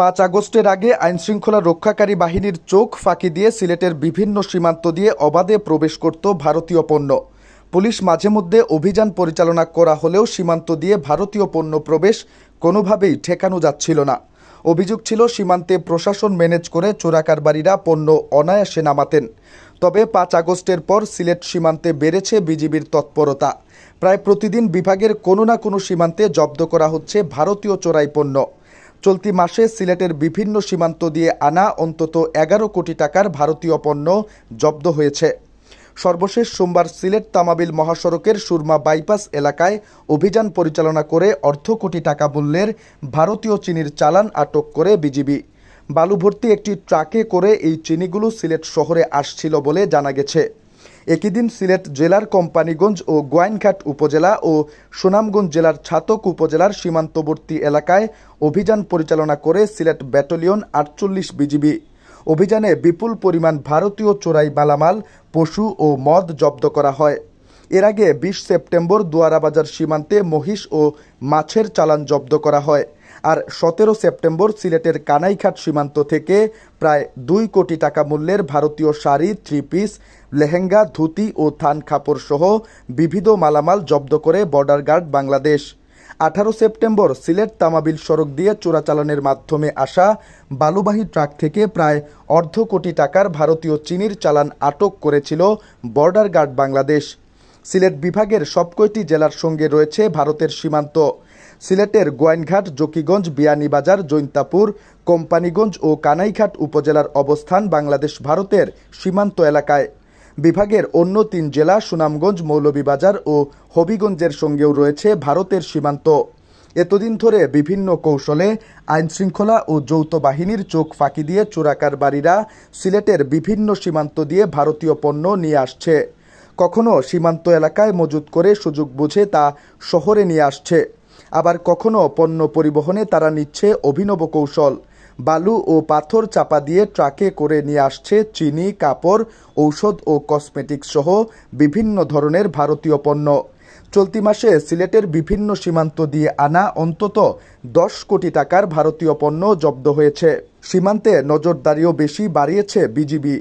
পাঁচ আগস্টের আগে আইনশৃঙ্খলা রক্ষাকারী বাহিনীর চোখ ফাঁকি দিয়ে সিলেটের বিভিন্ন সীমান্ত দিয়ে অবাধে প্রবেশ করত ভারতীয় পণ্য পুলিশ মাঝে মধ্যে অভিযান পরিচালনা করা হলেও সীমান্ত দিয়ে ভারতীয় পণ্য প্রবেশ কোনোভাবেই ঠেকানো যাচ্ছিল না অভিযোগ ছিল সীমান্তে প্রশাসন ম্যানেজ করে চোরাকারবারীরা পণ্য অনায়াসে নামাতেন তবে পাঁচ আগস্টের পর সিলেট সীমান্তে বেড়েছে বিজিবির তৎপরতা প্রায় প্রতিদিন বিভাগের কোনো না কোনো সীমান্তে জব্দ করা হচ্ছে ভারতীয় চোরাই পণ্য চলতি মাসে সিলেটের বিভিন্ন সীমান্ত দিয়ে আনা অন্তত এগারো কোটি টাকার ভারতীয় পণ্য জব্দ হয়েছে সর্বশেষ সোমবার সিলেট তামাবিল মহাসড়কের সুরমা বাইপাস এলাকায় অভিযান পরিচালনা করে অর্ধ কোটি টাকা মূল্যের ভারতীয় চিনির চালান আটক করে বিজিবি বালুভর্তি একটি ট্রাকে করে এই চিনিগুলো সিলেট শহরে আসছিল বলে জানা গেছে একই দিন সিলেট জেলার কোম্পানিগঞ্জ ও গোয়াইনঘাট উপজেলা ও সুনামগঞ্জ জেলার ছাতক উপজেলার সীমান্তবর্তী এলাকায় অভিযান পরিচালনা করে সিলেট ব্যাটালিয়ন আটচল্লিশ বিজিবি অভিযানে বিপুল পরিমাণ ভারতীয় চোরাই মালামাল পশু ও মদ জব্দ করা হয় এর আগে বিশ সেপ্টেম্বর দুয়ারাবাজার সীমান্তে মহিষ ও মাছের চালান জব্দ করা হয় আর সতেরো সেপ্টেম্বর সিলেটের কানাইঘাট সীমান্ত থেকে প্রায় দুই কোটি টাকা মূল্যের ভারতীয় শাড়ি থ্রি পিস লেহেঙ্গা ধুতি ও থান খাপড় সহ বিবিধ মালামাল জব্দ করে বর্ডার গার্ড বাংলাদেশ আঠারো সেপ্টেম্বর সিলেট তামাবিল সড়ক দিয়ে চোরাচালানের মাধ্যমে আসা বালুবাহী ট্রাক থেকে প্রায় অর্ধ কোটি টাকার ভারতীয় চিনির চালান আটক করেছিল বর্ডার গার্ড বাংলাদেশ সিলেট বিভাগের সবকয়টি জেলার সঙ্গে রয়েছে ভারতের সীমান্ত সিলেটের গোয়াইনঘাট জকিগঞ্জ বিয়ানীবাজার জৈন্তাপুর কোম্পানিগঞ্জ ও কানাইঘাট উপজেলার অবস্থান বাংলাদেশ ভারতের সীমান্ত এলাকায় বিভাগের অন্য তিন জেলা সুনামগঞ্জ মৌলভীবাজার ও হবিগঞ্জের সঙ্গেও রয়েছে ভারতের সীমান্ত এতদিন ধরে বিভিন্ন কৌশলে আইনশৃঙ্খলা ও যৌথ বাহিনীর চোখ ফাঁকি দিয়ে চোরাকারবারীরা সিলেটের বিভিন্ন সীমান্ত দিয়ে ভারতীয় পণ্য নিয়ে আসছে কখনো সীমান্ত এলাকায় মজুত করে সুযোগ বুঝে তা শহরে নিয়ে আসছে আবার কখনো পণ্য পরিবহনে তারা নিচ্ছে অভিনব কৌশল বালু ও পাথর চাপা দিয়ে ট্রাকে করে নিয়ে আসছে চিনি কাপড় ঔষধ ও কসমেটিক সহ বিভিন্ন ধরনের ভারতীয় পণ্য চলতি মাসে সিলেটের বিভিন্ন সীমান্ত দিয়ে আনা অন্তত দশ কোটি টাকার ভারতীয় পণ্য জব্দ হয়েছে সীমান্তে নজরদারিও বেশি বাড়িয়েছে বিজিবি